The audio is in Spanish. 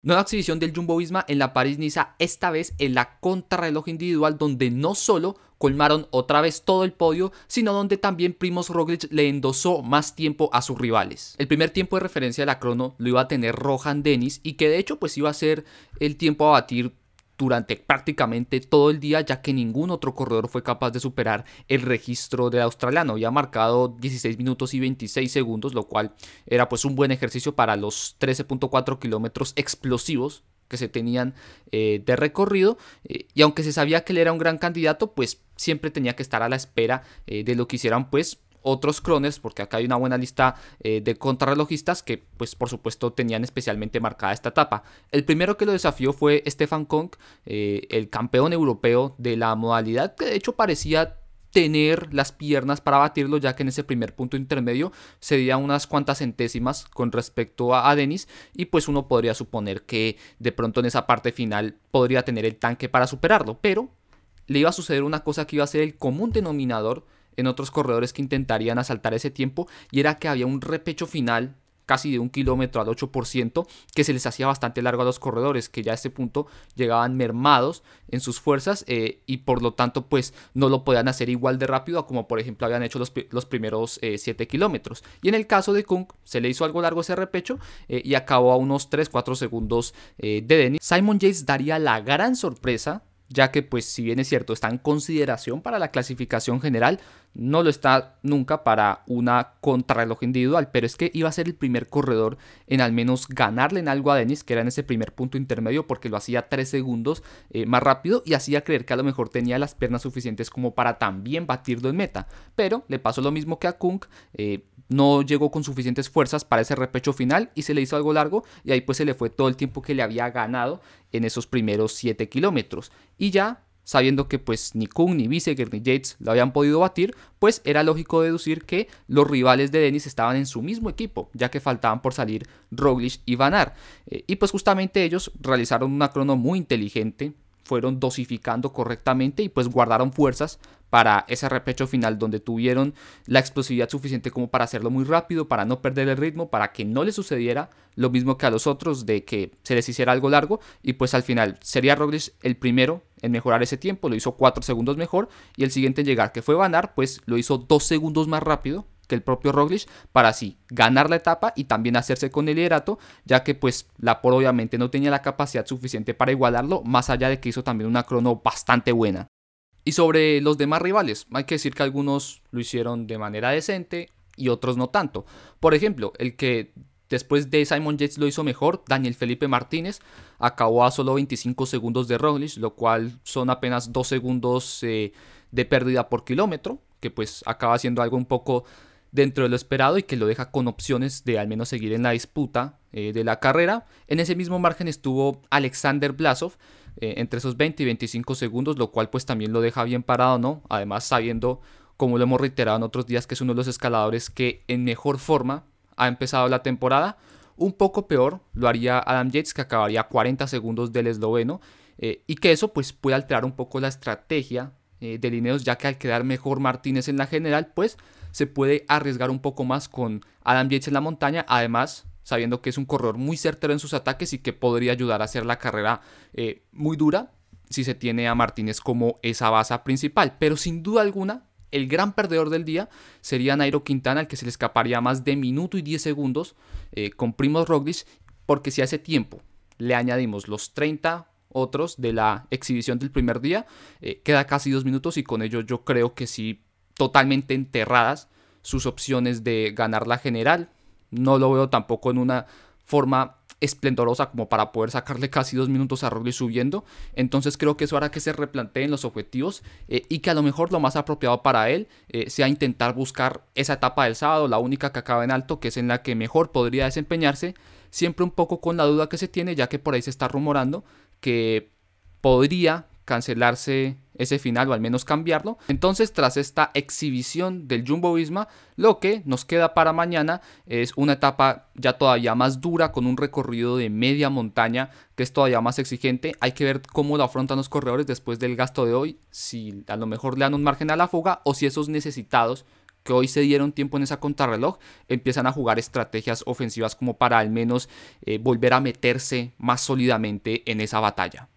Nueva exhibición del Jumbo Visma en la París-Niza, esta vez en la contrarreloj individual, donde no solo colmaron otra vez todo el podio, sino donde también Primoz Roglic le endosó más tiempo a sus rivales. El primer tiempo de referencia de la crono lo iba a tener Rohan Dennis y que de hecho pues iba a ser el tiempo a batir durante prácticamente todo el día, ya que ningún otro corredor fue capaz de superar el registro del australiano. Había marcado 16 minutos y 26 segundos, lo cual era pues un buen ejercicio para los 13.4 kilómetros explosivos que se tenían eh, de recorrido. Eh, y aunque se sabía que él era un gran candidato, pues siempre tenía que estar a la espera eh, de lo que hicieran pues otros clones, porque acá hay una buena lista eh, de contrarrelojistas que, pues por supuesto, tenían especialmente marcada esta etapa. El primero que lo desafió fue Stefan Kong, eh, el campeón europeo de la modalidad, que de hecho parecía tener las piernas para batirlo, ya que en ese primer punto intermedio serían unas cuantas centésimas con respecto a, Denis, y pues uno podría suponer que de pronto en esa parte final podría tener el tanque para superarlo, pero le iba a suceder una cosa que iba a ser el común denominador en otros corredores que intentarían asaltar ese tiempo y era que había un repecho final casi de un kilómetro al 8%, que se les hacía bastante largo a los corredores, que ya a ese punto llegaban mermados en sus fuerzas eh, y por lo tanto pues no lo podían hacer igual de rápido como por ejemplo habían hecho los, primeros 7 eh, kilómetros. Y en el caso de Kung se le hizo algo largo ese repecho eh, y acabó a unos 3-4 segundos de Denis. Simon Yates daría la gran sorpresa ya que pues si bien es cierto está en consideración para la clasificación general, no lo está nunca para una contrarreloj individual, pero es que iba a ser el primer corredor en al menos ganarle en algo a Denis, que era en ese primer punto intermedio, porque lo hacía 3 segundos eh, más rápido y hacía creer que a lo mejor tenía las piernas suficientes como para también batirlo en meta, pero le pasó lo mismo que a Kunk, eh, no llegó con suficientes fuerzas para ese repecho final y se le hizo algo largo y ahí pues se le fue todo el tiempo que le había ganado en esos primeros 7 kilómetros. Y ya sabiendo que pues ni Kuhn, ni Wieseger, ni Yates lo habían podido batir, pues era lógico deducir que los rivales de Dennis estaban en su mismo equipo, ya que faltaban por salir Roglic y Van eh, y pues justamente ellos realizaron una crono muy inteligente, fueron dosificando correctamente y pues guardaron fuerzas para ese repecho final donde tuvieron la explosividad suficiente como para hacerlo muy rápido, para no perder el ritmo, para que no le sucediera lo mismo que a los otros de que se les hiciera algo largo y pues al final sería Roglic el primero en mejorar ese tiempo, lo hizo 4 segundos mejor y el siguiente en llegar que fue Banar pues lo hizo 2 segundos más rápido que el propio Roglic para así ganar la etapa y también hacerse con el liderato, ya que pues La Por obviamente no tenía la capacidad suficiente para igualarlo, más allá de que hizo también una crono bastante buena. Y sobre los demás rivales, hay que decir que algunos lo hicieron de manera decente y otros no tanto. Por ejemplo, el que después de Simon Yates lo hizo mejor, Daniel Felipe Martínez, acabó a solo 25 segundos de Roglic, lo cual son apenas 2 segundos eh, de pérdida por kilómetro, que pues acaba siendo algo un poco dentro de lo esperado y que lo deja con opciones de al menos seguir en la disputa eh, de la carrera. En ese mismo margen estuvo Alexander Blasov, eh, entre esos 20 y 25 segundos, lo cual pues también lo deja bien parado, ¿no? Además sabiendo, como lo hemos reiterado en otros días, que es uno de los escaladores que en mejor forma ha empezado la temporada. Un poco peor lo haría Adam Yates, que acabaría 40 segundos del esloveno, eh, y que eso pues puede alterar un poco la estrategia eh, de Lineos, ya que al quedar mejor Martínez en la general, pues se puede arriesgar un poco más con Adam Yates en la montaña. Además, sabiendo que es un corredor muy certero en sus ataques y que podría ayudar a hacer la carrera eh, muy dura si se tiene a Martínez como esa baza principal. Pero sin duda alguna, el gran perdedor del día sería Nairo Quintana, al que se le escaparía más de minuto y 10 segundos eh, con primos Roglic, porque si hace tiempo le añadimos los 30 otros de la exhibición del primer día, eh, queda casi dos minutos y con ello yo creo que sí totalmente enterradas sus opciones de ganar la general, no lo veo tampoco en una forma esplendorosa como para poder sacarle casi dos minutos a y subiendo. Entonces creo que eso hará que se replanteen los objetivos eh, y que a lo mejor lo más apropiado para él eh, sea intentar buscar esa etapa del sábado, la única que acaba en alto, que es en la que mejor podría desempeñarse. Siempre un poco con la duda que se tiene, ya que por ahí se está rumorando que podría cancelarse ese final o al menos cambiarlo. Entonces tras esta exhibición del Jumbo Visma, lo que nos queda para mañana es una etapa ya todavía más dura con un recorrido de media montaña que es todavía más exigente. Hay que ver cómo lo afrontan los corredores después del gasto de hoy, si a lo mejor le dan un margen a la fuga o si esos necesitados que hoy se dieron tiempo en esa contrarreloj, empiezan a jugar estrategias ofensivas como para al menos eh, volver a meterse más sólidamente en esa batalla.